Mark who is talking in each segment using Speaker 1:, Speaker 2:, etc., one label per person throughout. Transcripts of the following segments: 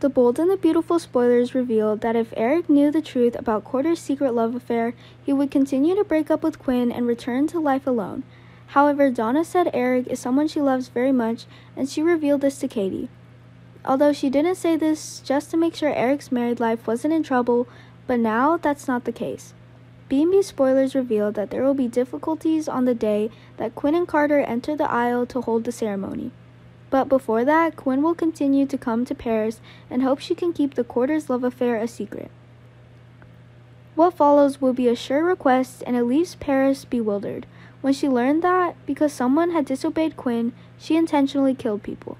Speaker 1: The Bold and the Beautiful spoilers revealed that if Eric knew the truth about Carter's secret love affair, he would continue to break up with Quinn and return to life alone. However, Donna said Eric is someone she loves very much, and she revealed this to Katie. Although she didn't say this just to make sure Eric's married life wasn't in trouble, but now that's not the case. B&B spoilers revealed that there will be difficulties on the day that Quinn and Carter enter the aisle to hold the ceremony. But before that, Quinn will continue to come to Paris and hope she can keep the quarter's love affair a secret. What follows will be a sure request, and it leaves Paris bewildered. When she learned that, because someone had disobeyed Quinn, she intentionally killed people.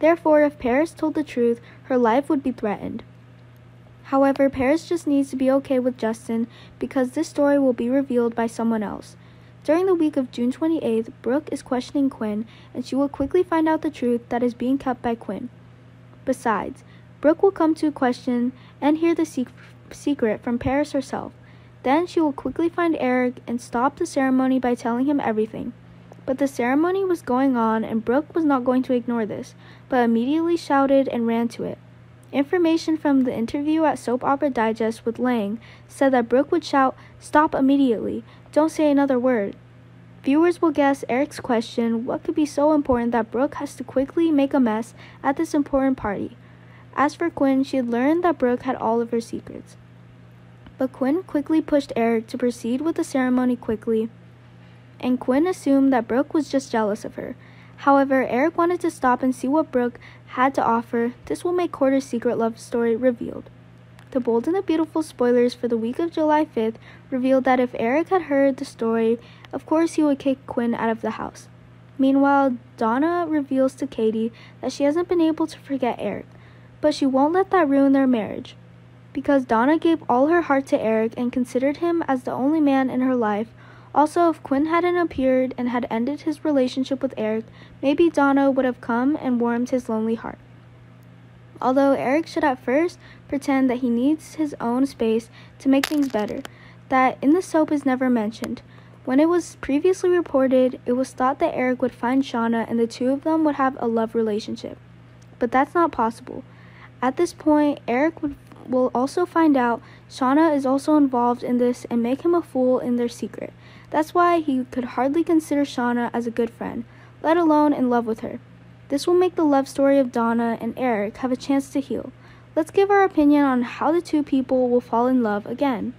Speaker 1: Therefore, if Paris told the truth, her life would be threatened. However, Paris just needs to be okay with Justin because this story will be revealed by someone else. During the week of June 28th, Brooke is questioning Quinn, and she will quickly find out the truth that is being kept by Quinn. Besides, Brooke will come to question and hear the se- secret from Paris herself. Then she will quickly find Eric and stop the ceremony by telling him everything. But the ceremony was going on, and Brooke was not going to ignore this, but immediately shouted and ran to it. Information from the interview at Soap Opera Digest with Lang said that Brooke would shout, Stop immediately, don't say another word. Viewers will guess Eric's question what could be so important that Brooke has to quickly make a mess at this important party. As for Quinn, she had learned that Brooke had all of her secrets. But Quinn quickly pushed Eric to proceed with the ceremony quickly, and Quinn assumed that Brooke was just jealous of her. However, Eric wanted to stop and see what Brooke had to offer. This will make Quarter's secret love story revealed. The Bold and the Beautiful spoilers for the week of July 5th revealed that if Eric had heard the story, of course he would kick Quinn out of the house. Meanwhile, Donna reveals to Katie that she hasn't been able to forget Eric, but she won't let that ruin their marriage. Because Donna gave all her heart to Eric and considered him as the only man in her life, also, if Quinn hadn't appeared and had ended his relationship with Eric, maybe Donna would have come and warmed his lonely heart although Eric should at first pretend that he needs his own space to make things better, that in the soap is never mentioned. When it was previously reported, it was thought that Eric would find Shauna and the two of them would have a love relationship. But that's not possible. At this point, Eric would, will also find out Shauna is also involved in this and make him a fool in their secret. That's why he could hardly consider Shauna as a good friend, let alone in love with her. This will make the love story of Donna and Eric have a chance to heal. Let's give our opinion on how the two people will fall in love again.